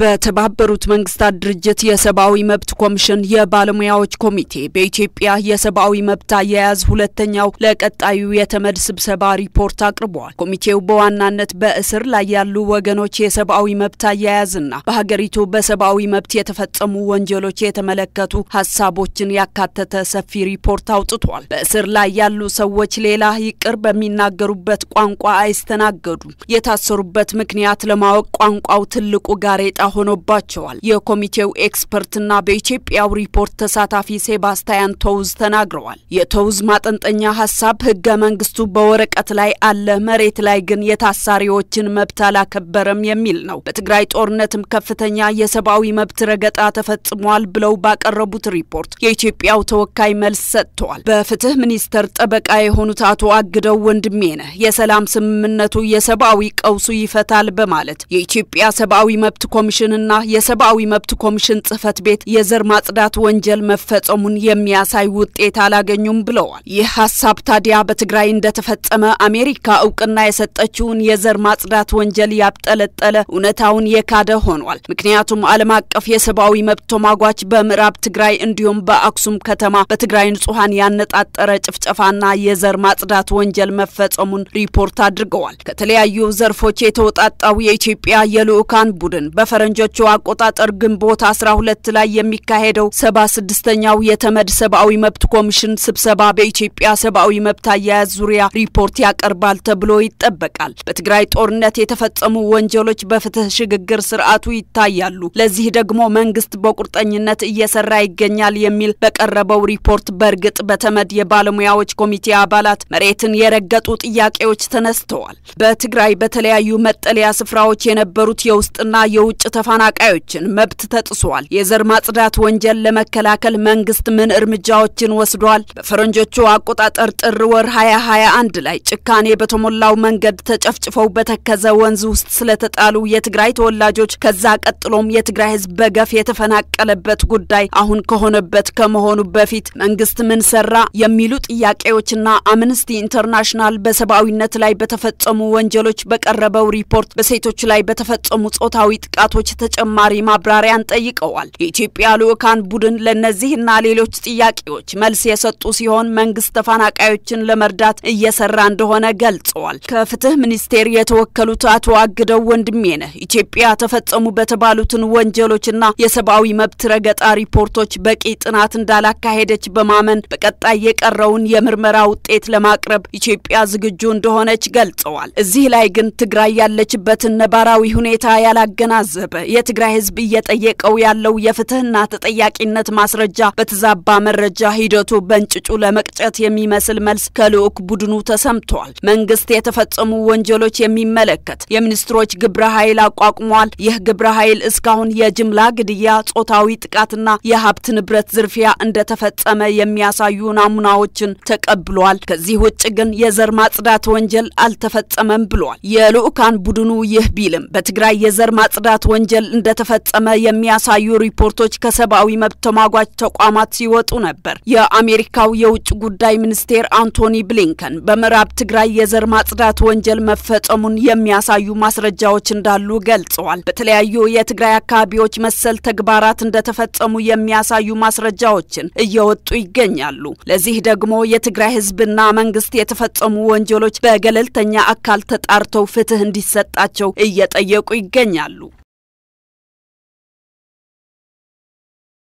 በተባበሩት መንግስታት ድርጅት የሰብአዊ መብት ኮሚሽን የባለሙያዎች ኮሚቴ በኢትዮጵያ የሰብአዊ መብት አያያዝ ሁለተኛው ለቀጣዩ የተመድ ስብሰባ ሪፖርት አቅርበዋል። ኮሚቴው በዋናነት በእስር ላይ ያሉ ወገኖች የሰብአዊ መብት አያያዝና በሀገሪቱ በሰብአዊ መብት የተፈጸሙ ወንጀሎች የተመለከቱ ሀሳቦችን ያካተተ ሰፊ ሪፖርት አውጥቷል። በእስር ላይ ያሉ ሰዎች ሌላ ይቅር በሚናገሩበት ቋንቋ አይስተናገዱም። የታሰሩበት ምክንያት ለማወቅ ቋንቋው ትልቁ ጋሬ ጋዜጣ ሆኖባቸዋል። የኮሚቴው ኤክስፐርትና በኢትዮጵያው ሪፖርት ተሳታፊ ሴባስታያን ቶውዝ ተናግረዋል። የተውዝ ማጠንጠኛ ሀሳብ ህገ መንግስቱ በወረቀት ላይ አለ፣ መሬት ላይ ግን የታሳሪዎችን መብት አላከበረም የሚል ነው። በትግራይ ጦርነትም ከፍተኛ የሰብአዊ መብት ረገጣ ተፈጽሟል ብለው ባቀረቡት ሪፖርት የኢትዮጵያው ተወካይ መልስ ሰጥተዋል። በፍትህ ሚኒስተር ጠበቃ የሆኑት አቶ አግደው ወንድሜ ነህ የሰላም ስምምነቱ የሰብአዊ ቀውሱ ይፈታል በማለት የኢትዮጵያ ሰብአዊ መብት ኮሚሽንና የሰብአዊ መብት ኮሚሽን ጽህፈት ቤት የዘር ማጽዳት ወንጀል መፈጸሙን የሚያሳይ ውጤት አላገኙም ብለዋል። ይህ ሀሳብ ታዲያ በትግራይ እንደተፈጸመ አሜሪካ እውቅና የሰጠችውን የዘር ማጽዳት ወንጀል ያብጠለጠለ፣ እውነታውን የካደ ሆኗል። ምክንያቱም ዓለም አቀፍ የሰብአዊ መብት ተሟጓች በምዕራብ ትግራይ እንዲሁም በአክሱም ከተማ በትግራይ ንጹሐን ያነጣጠረ ጭፍጨፋና የዘር ማጽዳት ወንጀል መፈጸሙን ሪፖርት አድርገዋል። ከተለያዩ ዘርፎች የተወጣጣው የኢትዮጵያ የልዑካን ቡድን በፈ በፈረንጆቹ አቆጣጠር ግንቦት 12 ላይ የሚካሄደው ሰባ ኛው የተመድ ሰብአዊ መብት ኮሚሽን ስብሰባ በኢትዮጵያ ሰብአዊ መብት አያያዝ ዙሪያ ሪፖርት ያቀርባል ተብሎ ይጠበቃል። በትግራይ ጦርነት የተፈጸሙ ወንጀሎች በፍትህ ሽግግር ስርዓቱ ይታያሉ። ለዚህ ደግሞ መንግስት በቁርጠኝነት እየሰራ ይገኛል የሚል በቀረበው ሪፖርት በእርግጥ በተመድ የባለሙያዎች ኮሚቴ አባላት መሬትን የረገጡ ጥያቄዎች ተነስተዋል። በትግራይ በተለያዩ መጠለያ ስፍራዎች የነበሩት የውስጥና የውጭ የውጭ ተፈናቃዮችን መብት ተጥሷል፣ የዘር ማጽዳት ወንጀል ለመከላከል መንግስት ምን እርምጃዎችን ወስዷል? በፈረንጆቹ አቆጣጠር ጥር ወር 2021 ላይ ጭካኔ በተሞላው መንገድ ተጨፍጭፈው በተከዘ ወንዝ ውስጥ ስለተጣሉ የትግራይ ተወላጆች ከዛ ቀጥሎም የትግራይ ህዝብ በገፍ የተፈናቀለበት ጉዳይ አሁን ከሆነበት ከመሆኑ በፊት መንግስት ምን ሰራ የሚሉ ጥያቄዎችና አምነስቲ ኢንተርናሽናል በሰብአዊነት ላይ በተፈጸሙ ወንጀሎች በቀረበው ሪፖርት በሴቶች ላይ በተፈጸሙ ጾታዊ ጥቃቶች ጥቃቶች ተጨማሪ ማብራሪያን ጠይቀዋል። የኢትዮጵያ ልዑካን ቡድን ለእነዚህና ሌሎች ጥያቄዎች መልስ የሰጡ ሲሆን መንግስት ተፈናቃዮችን ለመርዳት እየሰራ እንደሆነ ገልጸዋል። ከፍትህ ሚኒስቴር የተወከሉት አቶ አግደው ወንድሜነህ ኢትዮጵያ ተፈጸሙ በተባሉትን ወንጀሎችና የሰብአዊ መብት ረገጣ ሪፖርቶች በቂ ጥናት እንዳላካሄደች በማመን በቀጣይ የቀረውን የምርመራ ውጤት ለማቅረብ ኢትዮጵያ ዝግጁ እንደሆነች ገልጸዋል። እዚህ ላይ ግን ትግራይ ያለችበትን ነባራዊ ሁኔታ ያላገናዘ። አበበ የትግራይ ህዝብ እየጠየቀው ያለው የፍትህና ተጠያቂነት ማስረጃ በተዛባ መረጃ ሂደቱ በእንጭጩ ለመቅጨት የሚመስል መልስ ከልዑክ ቡድኑ ተሰምቷል። መንግስት የተፈጸሙ ወንጀሎች የሚመለከት የሚኒስትሮች ግብረ ኃይል አቋቁሟል። ይህ ግብረ ኃይል እስካሁን የጅምላ ግድያ፣ ጾታዊ ጥቃትና የሀብት ንብረት ዝርፊያ እንደተፈጸመ የሚያሳዩ ናሙናዎችን ተቀብሏል። ከዚህ ውጭ ግን የዘር ማጽዳት ወንጀል አልተፈጸመም ብሏል። የልዑካን ቡድኑ ይህ ቢልም በትግራይ የዘር ማጽዳት ወንጀል እንደተፈጸመ የሚያሳዩ ሪፖርቶች ከሰብአዊ መብት ተሟጓጅ ተቋማት ሲወጡ ነበር። የአሜሪካው የውጭ ጉዳይ ሚኒስቴር አንቶኒ ብሊንከን በምዕራብ ትግራይ የዘር ማጽዳት ወንጀል መፈጸሙን የሚያሳዩ ማስረጃዎች እንዳሉ ገልጸዋል። በተለያዩ የትግራይ አካባቢዎች መሰል ተግባራት እንደተፈጸሙ የሚያሳዩ ማስረጃዎችን እየወጡ ይገኛሉ። ለዚህ ደግሞ የትግራይ ህዝብና መንግስት የተፈጸሙ ወንጀሎች በገለልተኛ አካል ተጣርተው ፍትህ እንዲሰጣቸው እየጠየቁ ይገኛሉ።